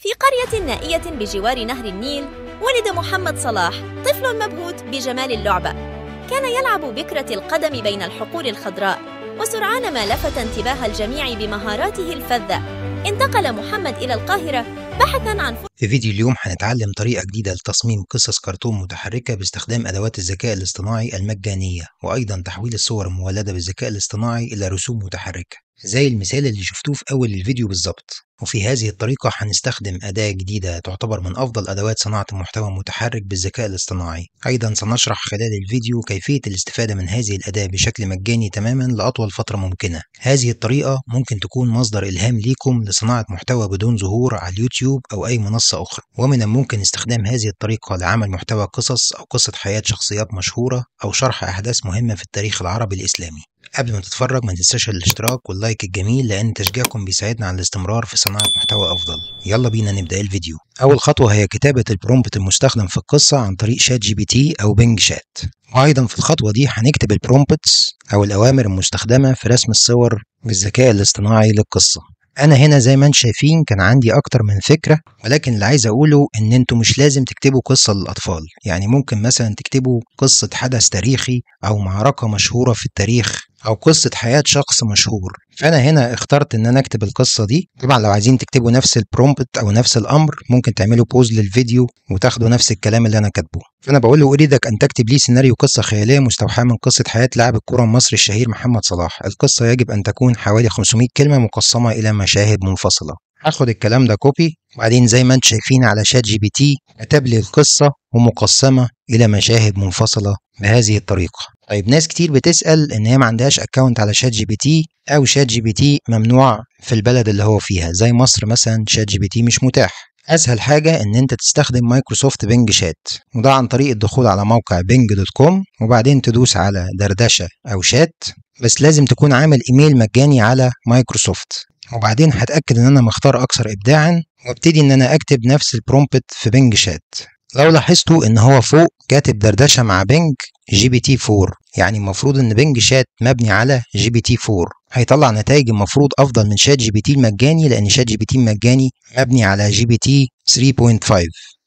في قرية نائية بجوار نهر النيل ولد محمد صلاح طفل مبهوت بجمال اللعبة كان يلعب بكرة القدم بين الحقول الخضراء وسرعان ما لفت انتباه الجميع بمهاراته الفذة انتقل محمد إلى القاهرة بحثاً عن في فيديو اليوم هنتعلم طريقة جديدة لتصميم قصص كرتون متحركة باستخدام أدوات الذكاء الاصطناعي المجانية وأيضا تحويل الصور المولدة بالذكاء الاصطناعي إلى رسوم متحركة زي المثال اللي شفتوه في أول الفيديو بالظبط وفي هذه الطريقة هنستخدم أداة جديدة تعتبر من أفضل أدوات صناعة المحتوى المتحرك بالذكاء الاصطناعي أيضا سنشرح خلال الفيديو كيفية الاستفادة من هذه الأداة بشكل مجاني تماما لأطول فترة ممكنة هذه الطريقة ممكن تكون مصدر إلهام ليكم لصناعة محتوى بدون ظهور على اليوتيوب أو أي منصة أخرى ومن الممكن استخدام هذه الطريقة لعمل محتوى قصص أو قصة حياة شخصيات مشهورة أو شرح أحداث مهمة في التاريخ العربي الإسلامي قبل ما تتفرج ما تنساش الاشتراك واللايك الجميل لان تشجيعكم بيساعدنا على الاستمرار في صناعه محتوى افضل يلا بينا نبدا الفيديو اول خطوه هي كتابه البرومبت المستخدم في القصه عن طريق شات جي بي تي او بينج شات وايضا في الخطوه دي هنكتب البرومبتس او الاوامر المستخدمه في رسم الصور بالذكاء الاصطناعي للقصه انا هنا زي ما انتم شايفين كان عندي اكتر من فكره ولكن اللي عايز اقوله ان انتم مش لازم تكتبوا قصه للاطفال يعني ممكن مثلا تكتبوا قصه حدث تاريخي او معركه مشهوره في التاريخ او قصه حياه شخص مشهور فانا هنا اخترت ان انا اكتب القصه دي طبعا لو عايزين تكتبوا نفس البرومبت او نفس الامر ممكن تعملوا بوز للفيديو وتاخدوا نفس الكلام اللي انا كاتبه فانا بقول له اريدك ان تكتب لي سيناريو قصه خياليه مستوحاه من قصه حياه لاعب الكره المصري الشهير محمد صلاح القصه يجب ان تكون حوالي 500 كلمه مقسمه الى مشاهد منفصله هاخد الكلام ده كوبي وبعدين زي ما انتم شايفين على شات جي بي تي كتب لي القصه ومقسمه الى مشاهد منفصله بهذه الطريقه طيب ناس كتير بتسأل إن هي ما عندهاش أكونت على شات جي بي تي أو شات جي بي تي ممنوع في البلد اللي هو فيها زي مصر مثلا شات جي بي تي مش متاح أسهل حاجة إن أنت تستخدم مايكروسوفت بينج شات وده عن طريق الدخول على موقع بينج دوت كوم وبعدين تدوس على دردشة أو شات بس لازم تكون عامل إيميل مجاني على مايكروسوفت وبعدين هتأكد إن أنا مختار أكثر إبداعا وابتدي إن أنا أكتب نفس البرومبت في بينج شات لو لاحظتوا إن هو فوق كاتب دردشة مع بينج جي بي تي 4 يعني المفروض ان بنج شات مبني على جي بي تي 4 هيطلع نتائج المفروض افضل من شات جي بي تي المجاني لان شات جي بي تي المجاني مبني على جي بي تي 3.5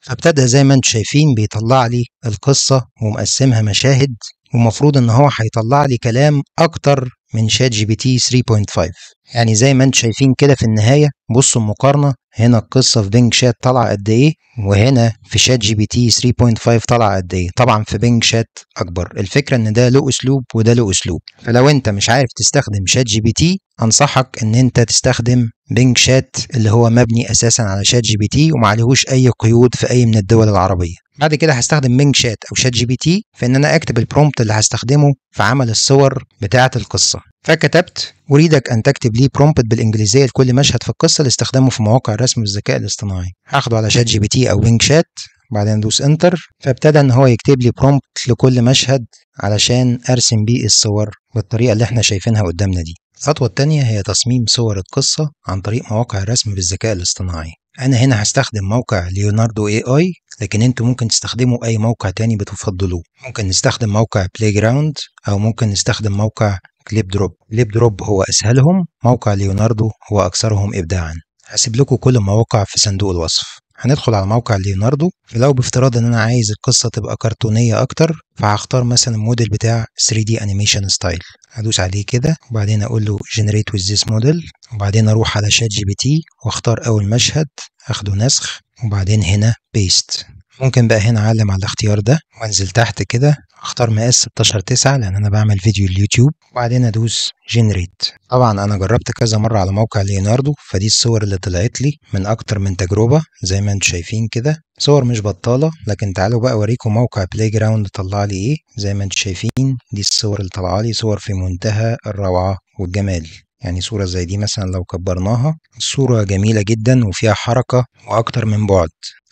فابتدى زي ما انتم شايفين بيطلع لي القصه ومقسمها مشاهد ومفروض ان هو هيطلع لي كلام اكتر من شات جي بي تي 3.5 يعني زي ما انتم شايفين كده في النهايه بصوا المقارنه هنا القصه في بينج شات طالعه قد ايه وهنا في شات جي بي تي 3.5 طالعه قد ايه طبعا في بينج شات اكبر الفكره ان ده له اسلوب وده له اسلوب فلو انت مش عارف تستخدم شات جي بي تي انصحك ان انت تستخدم بينج شات اللي هو مبني اساسا على شات جي بي تي ومعلهوش اي قيود في اي من الدول العربيه بعد كده هستخدم مينج شات او شات جي بي تي في ان انا اكتب البرومبت اللي هستخدمه في عمل الصور بتاعه القصه فكتبت اريدك ان تكتب لي برومبت بالانجليزيه لكل مشهد في القصه لاستخدامه في مواقع الرسم بالذكاء الاصطناعي هاخده على شات جي بي تي او مينج شات بعدين ادوس انتر فابتدى ان هو يكتب لي برومبت لكل مشهد علشان ارسم بيه الصور بالطريقه اللي احنا شايفينها قدامنا دي الخطوه الثانيه هي تصميم صور القصه عن طريق مواقع الرسم بالذكاء الاصطناعي انا هنا هستخدم موقع ليوناردو اي اي لكن انتوا ممكن تستخدموا اي موقع تاني بتفضلوه ممكن نستخدم موقع بلاي جراوند او ممكن نستخدم موقع كليب دروب كليب دروب هو اسهلهم موقع ليوناردو هو اكثرهم ابداعا هسيب لكم كل المواقع في صندوق الوصف هندخل على موقع ليوناردو فلو بافتراض ان انا عايز القصه تبقى كرتونيه اكتر فهختار مثلا الموديل بتاع 3 دي انيميشن ستايل هدوس عليه كده وبعدين اقول له جنريت ويز ذيس موديل وبعدين اروح على شات جي بي تي واختار اول مشهد اخده نسخ وبعدين هنا بيست ممكن بقى هنا اعلم على الاختيار ده وانزل تحت كده اختار مقاس 16 9 لان انا بعمل فيديو اليوتيوب وبعدين ادوس جنريت طبعا انا جربت كذا مره على موقع ليوناردو فدي الصور اللي طلعت لي من اكتر من تجربه زي ما انتم شايفين كده صور مش بطاله لكن تعالوا بقى اوريكم موقع بلاي جراوند طلع لي ايه زي ما انتم شايفين دي الصور اللي طالعه لي صور في منتهى الروعه والجمال يعني صورة زي دي مثلا لو كبرناها صورة جميلة جدا وفيها حركة وأكتر من بعد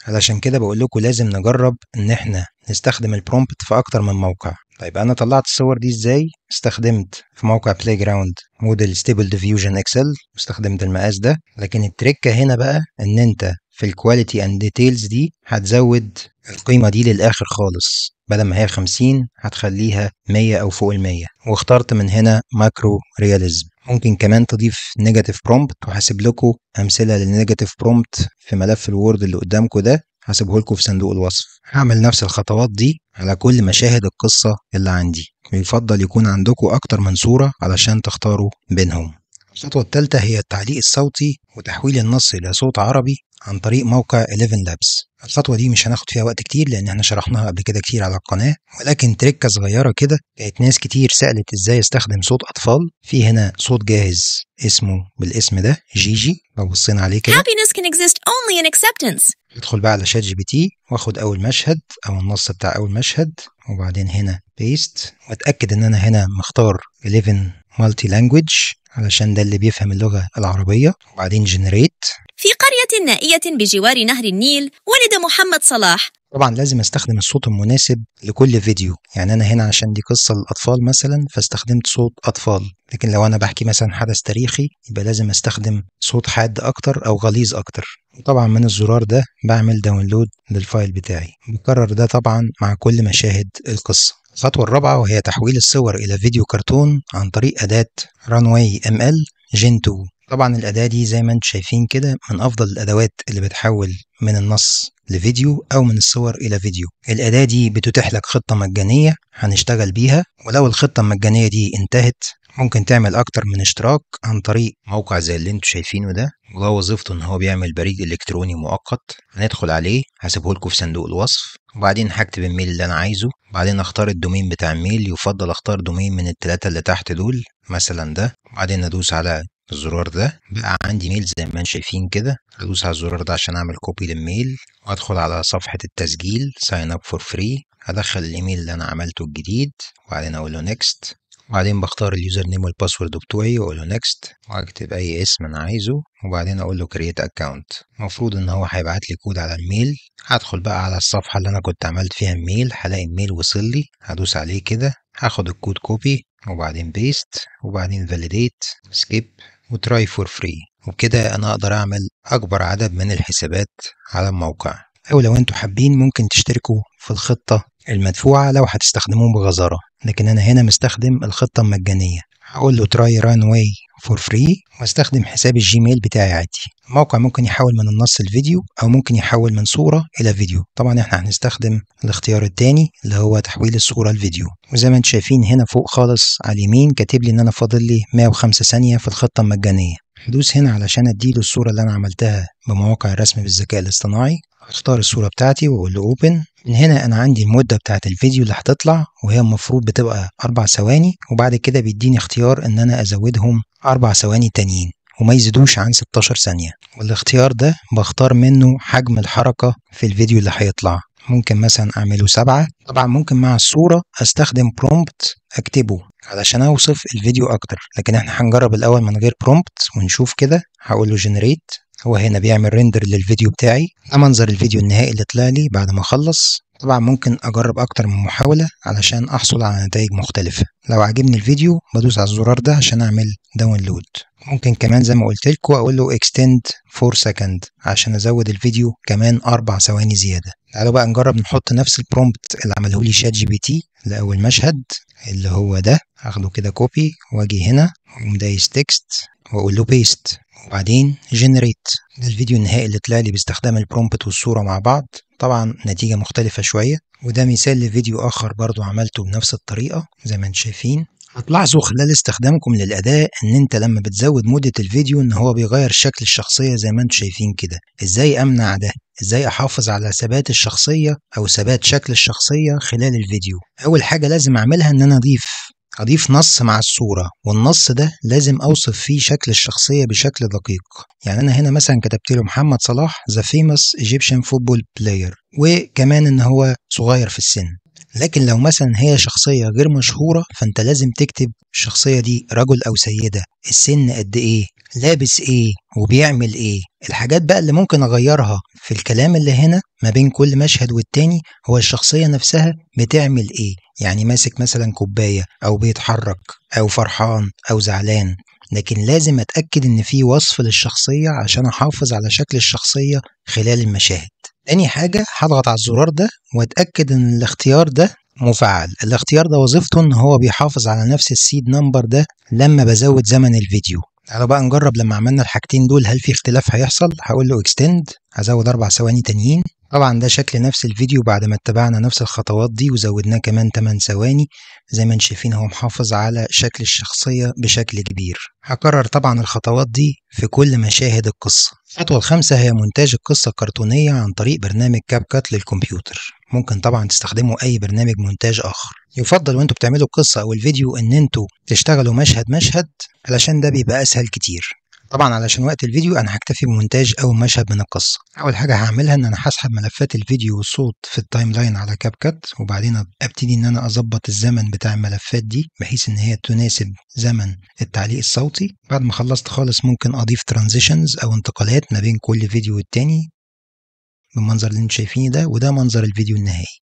علشان كده بقول لكم لازم نجرب إن إحنا نستخدم البرومبت في أكتر من موقع طيب أنا طلعت الصور دي إزاي؟ استخدمت في موقع بلاي جراوند موديل ستيبل ديفيوجن اكسل واستخدمت المقاس ده لكن التركة هنا بقى إن أنت في الكواليتي اند ديتيلز دي هتزود القيمة دي للآخر خالص بدل ما هي 50 هتخليها 100 أو فوق ال 100 واخترت من هنا ماكرو رياليزم ممكن كمان تضيف نيجاتيف برومبت وهسيب لكم أمثلة للنيجاتيف برومبت في ملف الوورد اللي قدامكم ده هسيبه لكم في صندوق الوصف هعمل نفس الخطوات دي على كل مشاهد القصة اللي عندي ويفضل يكون عندكم أكتر من صورة علشان تختاروا بينهم الخطوة الثالثة هي التعليق الصوتي وتحويل النص إلى صوت عربي عن طريق موقع 11 لابس الخطوة دي مش هناخد فيها وقت كتير لأن احنا شرحناها قبل كده كتير على القناة ولكن تركة صغيرة كده كانت ناس كتير سألت ازاي استخدم صوت أطفال في هنا صوت جاهز اسمه بالاسم ده جيجي جي. لو بصينا عليه كده Happiness can exist only in acceptance ادخل بقى على شات جي بي تي واخد أول مشهد أو النص بتاع أول مشهد وبعدين هنا بيست واتأكد إن أنا هنا مختار 11 مالتي لانجوج علشان ده اللي بيفهم اللغة العربية وبعدين جنريت في قرية نائية بجوار نهر النيل ولد محمد صلاح طبعا لازم استخدم الصوت المناسب لكل فيديو يعني انا هنا عشان دي قصه للاطفال مثلا فاستخدمت صوت اطفال لكن لو انا بحكي مثلا حدث تاريخي يبقى لازم استخدم صوت حاد اكتر او غليظ اكتر طبعا من الزرار ده بعمل داونلود للفايل بتاعي بكرر ده طبعا مع كل مشاهد القصه الخطوة الرابعة وهي تحويل الصور إلى فيديو كرتون عن طريق أداة Runway ML Gen 2 طبعا الأداة دي زي ما انتم شايفين كده من أفضل الأدوات اللي بتحول من النص لفيديو أو من الصور إلى فيديو الأداة دي بتتيح لك خطة مجانية هنشتغل بيها ولو الخطة المجانية دي انتهت ممكن تعمل أكتر من اشتراك عن طريق موقع زي اللي انتم شايفينه ده وده وظيفته إن هو بيعمل بريد إلكتروني مؤقت هندخل عليه هسيبه لكم في صندوق الوصف وبعدين هكتب الميل اللي أنا عايزه بعدين أختار الدومين بتاع الميل يفضل أختار دومين من التلاتة اللي تحت دول مثلا ده وبعدين أدوس على الزرار ده بقى عندي ميل زي ما انتم شايفين كده هدوس على الزرار ده عشان اعمل كوبي للميل وادخل على صفحة التسجيل ساين اب فور فري هدخل الايميل اللي انا عملته الجديد وبعدين اقول له نيكست وبعدين بختار اليوزر نيم والباسورد بتوعي واقول له نيكست واكتب اي اسم انا عايزه وبعدين اقول له كرييت اكونت المفروض ان هو هيبعت لي كود على الميل هدخل بقى على الصفحة اللي انا كنت عملت فيها الميل هلاقي الميل وصل لي هدوس عليه كده هاخد الكود كوبي وبعدين بيست وبعدين فاليديت سكيب وتراي فور فري وبكده انا اقدر اعمل اكبر عدد من الحسابات على الموقع او لو انتوا حابين ممكن تشتركوا في الخطة المدفوعة لو هتستخدموه بغزارة لكن انا هنا مستخدم الخطة المجانية هقول له تراي ران واي فور فري واستخدم حساب الجيميل بتاعي عادي الموقع ممكن يحول من النص لفيديو او ممكن يحول من صورة الى فيديو طبعا احنا هنستخدم الاختيار الثاني اللي هو تحويل الصورة لفيديو وزي ما انتم شايفين هنا فوق خالص على اليمين كاتب لي ان انا فاضل لي 105 ثانية في الخطة المجانية هدوس هنا علشان اديله الصورة اللي انا عملتها بمواقع الرسم بالذكاء الاصطناعي اختار الصورة بتاعتي واقول له اوبن من هنا انا عندي المده بتاعه الفيديو اللي هتطلع وهي المفروض بتبقى اربع ثواني وبعد كده بيديني اختيار ان انا ازودهم اربع ثواني تانيين وما يزيدوش عن 16 ثانية والاختيار ده بختار منه حجم الحركة في الفيديو اللي هيطلع ممكن مثلا أعمله سبعة طبعا ممكن مع الصورة أستخدم برومبت أكتبه علشان أوصف الفيديو أكتر لكن إحنا هنجرب الأول من غير برومبت ونشوف كده هقوله جنريت هو هنا بيعمل ريندر للفيديو بتاعي ده منظر الفيديو النهائي اللي طلع لي بعد ما اخلص طبعا ممكن اجرب اكتر من محاولة علشان احصل على نتائج مختلفة لو عجبني الفيديو بدوس على الزرار ده عشان اعمل داونلود ممكن كمان زي ما قلت لكم اقول له اكستند 4 سكند عشان ازود الفيديو كمان اربع ثواني زيادة تعالوا بقى نجرب نحط نفس البرومبت اللي عمله لي شات جي بي تي لاول مشهد اللي هو ده اخده كده كوبي واجي هنا ومدايس تكست واقول له بيست وبعدين جنريت ده الفيديو النهائي اللي طلع لي باستخدام البرومبت والصورة مع بعض طبعا نتيجة مختلفة شوية وده مثال لفيديو آخر برضو عملته بنفس الطريقة زي ما انتم شايفين هتلاحظوا خلال استخدامكم للأداة إن أنت لما بتزود مدة الفيديو إن هو بيغير شكل الشخصية زي ما انتم شايفين كده إزاي أمنع ده؟ إزاي أحافظ على ثبات الشخصية أو ثبات شكل الشخصية خلال الفيديو؟ أول حاجة لازم أعملها إن أنا أضيف هضيف نص مع الصورة والنص ده لازم أوصف فيه شكل الشخصية بشكل دقيق يعني أنا هنا مثلا كتبت له محمد صلاح The famous Egyptian football player وكمان إن هو صغير في السن لكن لو مثلا هي شخصية غير مشهورة فأنت لازم تكتب الشخصية دي رجل أو سيدة السن قد إيه لابس إيه وبيعمل إيه الحاجات بقى اللي ممكن أغيرها في الكلام اللي هنا ما بين كل مشهد والتاني هو الشخصية نفسها بتعمل إيه يعني ماسك مثلا كوباية أو بيتحرك أو فرحان أو زعلان لكن لازم أتأكد إن في وصف للشخصية عشان أحافظ على شكل الشخصية خلال المشاهد تاني حاجة هضغط على الزرار ده واتأكد ان الاختيار ده مفعل الاختيار ده وظيفته ان هو بيحافظ على نفس السيد نمبر ده لما بزود زمن الفيديو تعالوا بقى نجرب لما عملنا الحاجتين دول هل في اختلاف هيحصل هقول له اكستند هزود اربع ثواني تانيين طبعا ده شكل نفس الفيديو بعد ما اتبعنا نفس الخطوات دي وزودناه كمان 8 ثواني زي ما انتم شايفين هو محافظ على شكل الشخصية بشكل كبير هكرر طبعا الخطوات دي في كل مشاهد القصة الخطوة الخامسة هي مونتاج القصة الكرتونية عن طريق برنامج كاب كات للكمبيوتر ممكن طبعا تستخدموا أي برنامج مونتاج آخر يفضل وانتم بتعملوا القصة أو الفيديو إن انتم تشتغلوا مشهد مشهد علشان ده بيبقى أسهل كتير طبعا علشان وقت الفيديو انا هكتفي بمونتاج اول مشهد من القصه اول حاجه هعملها ان انا هسحب ملفات الفيديو والصوت في التايم لاين على كاب كات وبعدين ابتدي ان انا اظبط الزمن بتاع الملفات دي بحيث ان هي تناسب زمن التعليق الصوتي بعد ما خلصت خالص ممكن اضيف ترانزيشنز او انتقالات ما بين كل فيديو والتاني بالمنظر اللي انتم شايفينه ده وده منظر الفيديو النهائي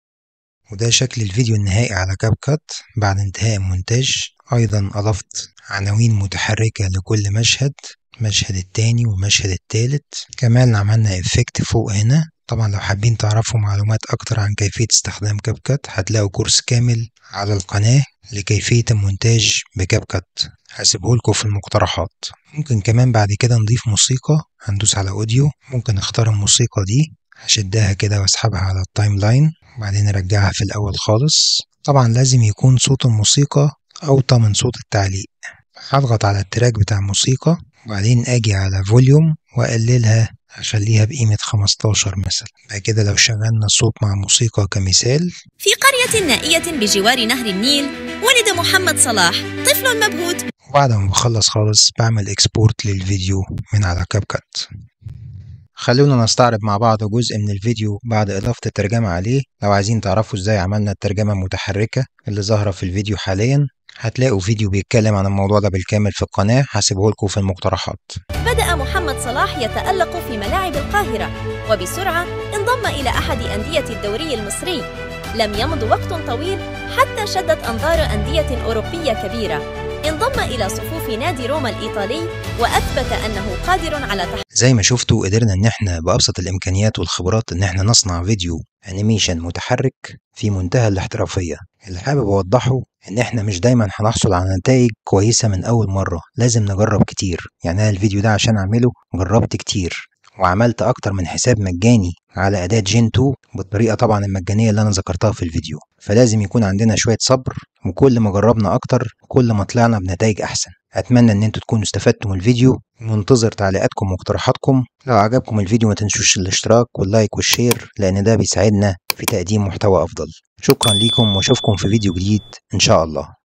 وده شكل الفيديو النهائي على كاب كات بعد انتهاء المونتاج أيضا أضفت عناوين متحركة لكل مشهد المشهد التاني والمشهد التالت كمان نعم، عملنا افكت فوق هنا طبعا لو حابين تعرفوا معلومات اكتر عن كيفية استخدام كاب كات هتلاقوا كورس كامل على القناة لكيفية المونتاج بكاب كات هسيبهولكوا في المقترحات ممكن كمان بعد كده نضيف موسيقى هندوس على اوديو ممكن اختار الموسيقى دي هشدها كده واسحبها على التايم لاين وبعدين ارجعها في الاول خالص طبعا لازم يكون صوت الموسيقى اوطى من صوت التعليق هضغط على التراك بتاع الموسيقى وبعدين أجي على فوليوم وأقللها أخليها بقيمة 15 مثلا بعد كده لو شغلنا الصوت مع موسيقى كمثال في قرية نائية بجوار نهر النيل ولد محمد صلاح طفل مبهوت وبعد ما بخلص خالص بعمل اكسبورت للفيديو من على كاب كات خلونا نستعرض مع بعض جزء من الفيديو بعد إضافة الترجمة عليه لو عايزين تعرفوا إزاي عملنا الترجمة المتحركة اللي ظاهرة في الفيديو حاليا هتلاقوا فيديو بيتكلم عن الموضوع ده بالكامل في القناة هسيبه لكم في المقترحات بدأ محمد صلاح يتألق في ملاعب القاهرة وبسرعة انضم إلى أحد أندية الدوري المصري لم يمض وقت طويل حتى شدت أنظار أندية أوروبية كبيرة انضم إلى صفوف نادي روما الإيطالي وأثبت أنه قادر على تحقيق زي ما شفتوا قدرنا إن احنا بأبسط الإمكانيات والخبرات إن احنا نصنع فيديو انيميشن متحرك في منتهى الاحترافية اللي حابب أوضحه إن إحنا مش دايما هنحصل على نتائج كويسة من أول مرة لازم نجرب كتير يعني أنا الفيديو ده عشان أعمله جربت كتير وعملت أكتر من حساب مجاني على أداة جين 2 بالطريقة طبعا المجانية اللي أنا ذكرتها في الفيديو فلازم يكون عندنا شوية صبر وكل ما جربنا أكتر كل ما طلعنا بنتائج أحسن أتمنى إن أنتوا تكونوا استفدتم الفيديو منتظر تعليقاتكم واقتراحاتكم لو عجبكم الفيديو ما تنسوش الاشتراك واللايك والشير لأن ده بيساعدنا في تقديم محتوى أفضل شكرا لكم واشوفكم في فيديو جديد إن شاء الله